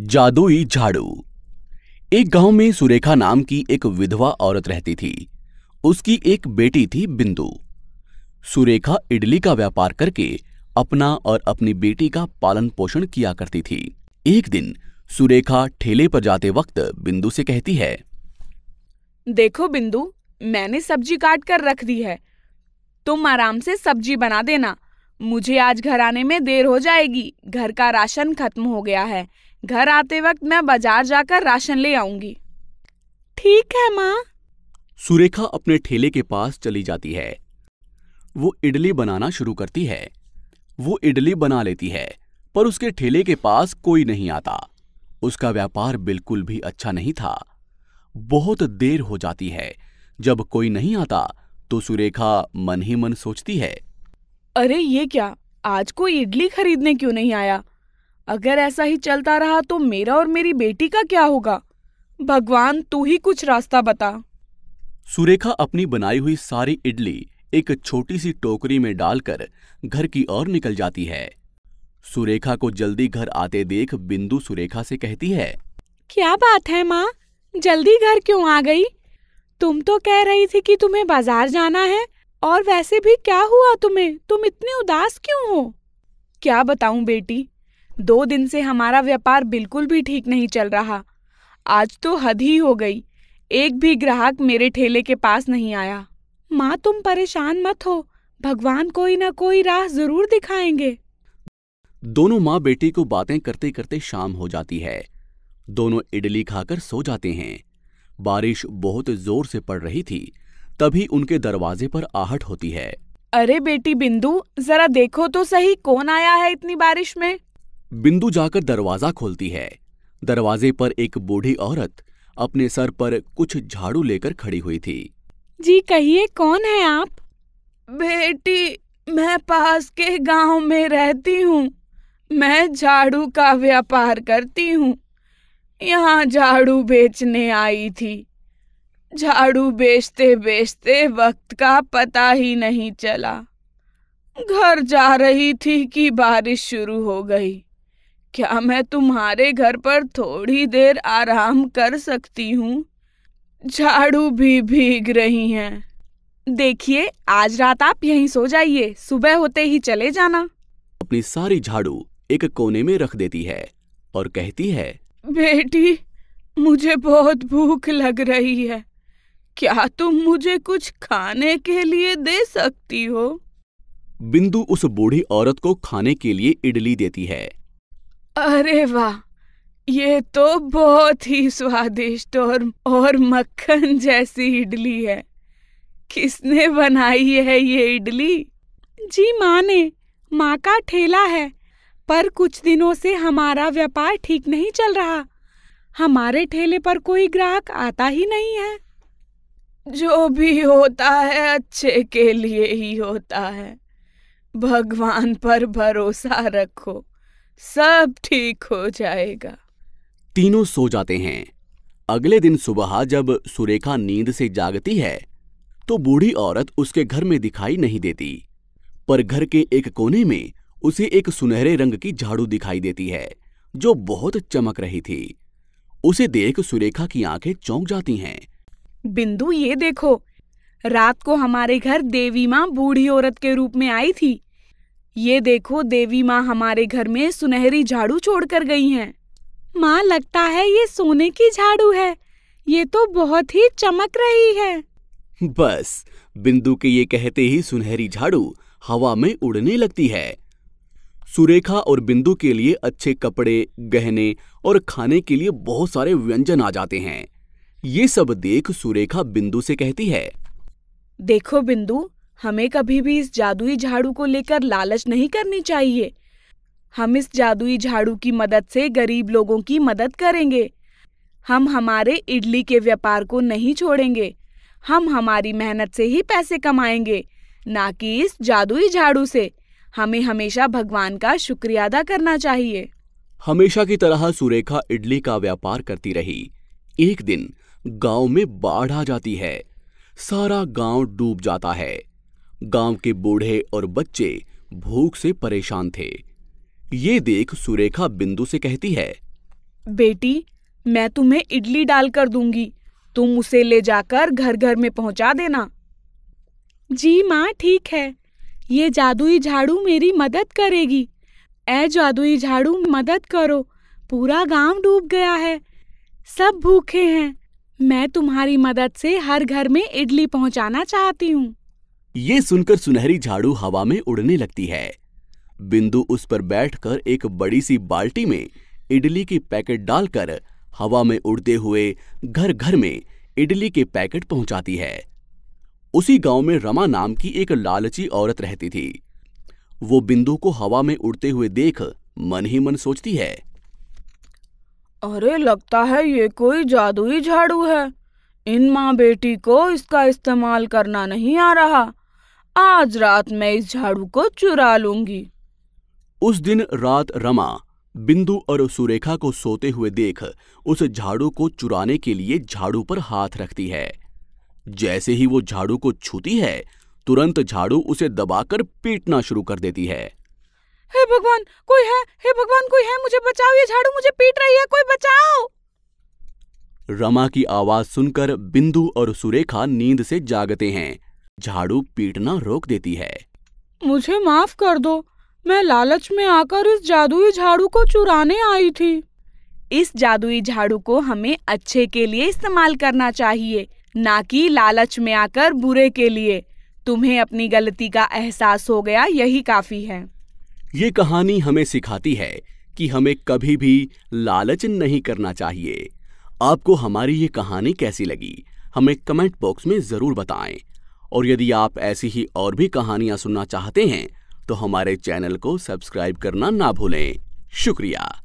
जादुई झाड़ू एक गांव में सुरेखा नाम की एक विधवा औरत रहती थी उसकी एक बेटी थी बिंदु सुरेखा इडली का व्यापार करके अपना और अपनी बेटी का पालन पोषण किया करती थी एक दिन सुरेखा ठेले पर जाते वक्त बिंदु से कहती है देखो बिंदु मैंने सब्जी काट कर रख दी है तुम आराम से सब्जी बना देना मुझे आज घर आने में देर हो जाएगी घर का राशन खत्म हो गया है घर आते वक्त मैं बाजार जाकर राशन ले आऊंगी ठीक है माँ सुरेखा अपने ठेले के पास चली जाती है वो इडली बनाना शुरू करती है वो इडली बना लेती है पर उसके ठेले के पास कोई नहीं आता उसका व्यापार बिल्कुल भी अच्छा नहीं था बहुत देर हो जाती है जब कोई नहीं आता तो सुरेखा मन ही मन सोचती है अरे ये क्या आज कोई इडली खरीदने क्यों नहीं आया अगर ऐसा ही चलता रहा तो मेरा और मेरी बेटी का क्या होगा भगवान तू ही कुछ रास्ता बता सुरेखा अपनी बनाई हुई सारी इडली एक छोटी सी टोकरी में डालकर घर की ओर निकल जाती है सुरेखा को जल्दी घर आते देख बिंदु सुरेखा से कहती है क्या बात है माँ जल्दी घर क्यों आ गई तुम तो कह रही थी कि तुम्हें बाजार जाना है और वैसे भी क्या हुआ तुम्हें तुम इतने उदास क्यों हो क्या बताऊं बेटी दो दिन से हमारा व्यापार बिल्कुल भी ठीक नहीं चल रहा आज तो हद ही हो गई एक भी ग्राहक मेरे ठेले के पास नहीं आया माँ तुम परेशान मत हो भगवान कोई ना कोई राह जरूर दिखाएंगे दोनों माँ बेटी को बातें करते करते शाम हो जाती है दोनों इडली खाकर सो जाते हैं बारिश बहुत जोर से पड़ रही थी तभी उनके दरवाजे पर आहट होती है अरे बेटी बिंदु जरा देखो तो सही कौन आया है इतनी बारिश में बिंदु जाकर दरवाजा खोलती है दरवाजे पर एक बूढ़ी औरत अपने सर पर कुछ झाड़ू लेकर खड़ी हुई थी जी कहिए कौन है आप बेटी मैं पास के गांव में रहती हूँ मैं झाड़ू का व्यापार करती हूँ यहाँ झाड़ू बेचने आई थी झाड़ू बेचते बेचते वक्त का पता ही नहीं चला घर जा रही थी कि बारिश शुरू हो गई क्या मैं तुम्हारे घर पर थोड़ी देर आराम कर सकती हूँ झाड़ू भी भीग रही हैं देखिए आज रात आप यहीं सो जाइए सुबह होते ही चले जाना अपनी सारी झाड़ू एक कोने में रख देती है और कहती है बेटी मुझे बहुत भूख लग रही है क्या तुम मुझे कुछ खाने के लिए दे सकती हो बिंदु उस बूढ़ी औरत को खाने के लिए इडली देती है अरे वाह ये तो बहुत ही स्वादिष्ट और और मक्खन जैसी इडली है किसने बनाई है ये इडली जी माँ ने माँ का ठेला है पर कुछ दिनों से हमारा व्यापार ठीक नहीं चल रहा हमारे ठेले पर कोई ग्राहक आता ही नहीं है जो भी होता है अच्छे के लिए ही होता है भगवान पर भरोसा रखो सब ठीक हो जाएगा तीनों सो जाते हैं अगले दिन सुबह जब सुरेखा नींद से जागती है तो बूढ़ी औरत उसके घर में दिखाई नहीं देती पर घर के एक कोने में उसे एक सुनहरे रंग की झाड़ू दिखाई देती है जो बहुत चमक रही थी उसे देख सुरेखा की आंखें चौंक जाती हैं बिंदु ये देखो रात को हमारे घर देवी माँ बूढ़ी औरत के रूप में आई थी ये देखो देवी माँ हमारे घर में सुनहरी झाड़ू छोड़कर गई हैं माँ लगता है ये सोने की झाड़ू है ये तो बहुत ही चमक रही है बस बिंदु के ये कहते ही सुनहरी झाड़ू हवा में उड़ने लगती है सुरेखा और बिंदु के लिए अच्छे कपड़े गहने और खाने के लिए बहुत सारे व्यंजन आ जाते हैं ये सब देख सुरेखा बिंदु से कहती है देखो बिंदु हमें कभी भी इस जादुई झाड़ू को लेकर लालच नहीं करनी चाहिए हम इस जादुई झाड़ू की मदद से गरीब लोगों की मदद करेंगे हम हमारे इडली के व्यापार को नहीं छोड़ेंगे हम हमारी मेहनत से ही पैसे कमाएंगे ना कि इस जादुई झाड़ू से हमें हमेशा भगवान का शुक्रिया अदा करना चाहिए हमेशा की तरह सुरेखा इडली का व्यापार करती रही एक दिन गांव में बाढ़ आ जाती है सारा गांव डूब जाता है गांव के बूढ़े और बच्चे भूख से परेशान थे ये देख सुरेखा बिंदु से कहती है बेटी मैं तुम्हें इडली डाल कर दूंगी तुम उसे ले जाकर घर घर में पहुंचा देना जी माँ ठीक है ये जादुई झाड़ू मेरी मदद करेगी ऐ जादुई झाड़ू मदद करो पूरा गांव डूब गया है सब भूखे हैं मैं तुम्हारी मदद से हर घर में इडली पहुंचाना चाहती हूँ ये सुनकर सुनहरी झाड़ू हवा में उड़ने लगती है बिंदु उस पर बैठकर एक बड़ी सी बाल्टी में इडली की पैकेट डालकर हवा में उड़ते हुए घर घर में इडली के पैकेट पहुंचाती है उसी गांव में रमा नाम की एक लालची औरत रहती थी वो बिंदु को हवा में उड़ते हुए देख मन ही मन सोचती है अरे लगता है ये कोई जादुई झाड़ू है इन माँ बेटी को इसका इस्तेमाल करना नहीं आ रहा आज रात मैं इस झाड़ू को चुरा लूंगी उस दिन रात रमा बिंदु और सुरेखा को सोते हुए देख उस झाड़ू को चुराने के लिए झाड़ू पर हाथ रखती है जैसे ही वो झाड़ू को छूती है तुरंत झाड़ू उसे दबाकर पीटना शुरू कर देती है हे भगवान कोई है हे भगवान कोई है मुझे बचाओ ये झाड़ू मुझे पीट रही है कोई बचाओ रमा की आवाज सुनकर बिंदु और सुरेखा नींद से जागते हैं झाड़ू पीटना रोक देती है मुझे माफ कर दो मैं लालच में आकर इस जादुई झाड़ू को चुराने आई थी इस जादुई झाड़ू को हमें अच्छे के लिए इस्तेमाल करना चाहिए ना कि लालच में आकर बुरे के लिए तुम्हें अपनी गलती का एहसास हो गया यही काफी है ये कहानी हमें सिखाती है कि हमें कभी भी लालच नहीं करना चाहिए आपको हमारी ये कहानी कैसी लगी हमें कमेंट बॉक्स में ज़रूर बताएं और यदि आप ऐसी ही और भी कहानियाँ सुनना चाहते हैं तो हमारे चैनल को सब्सक्राइब करना ना भूलें शुक्रिया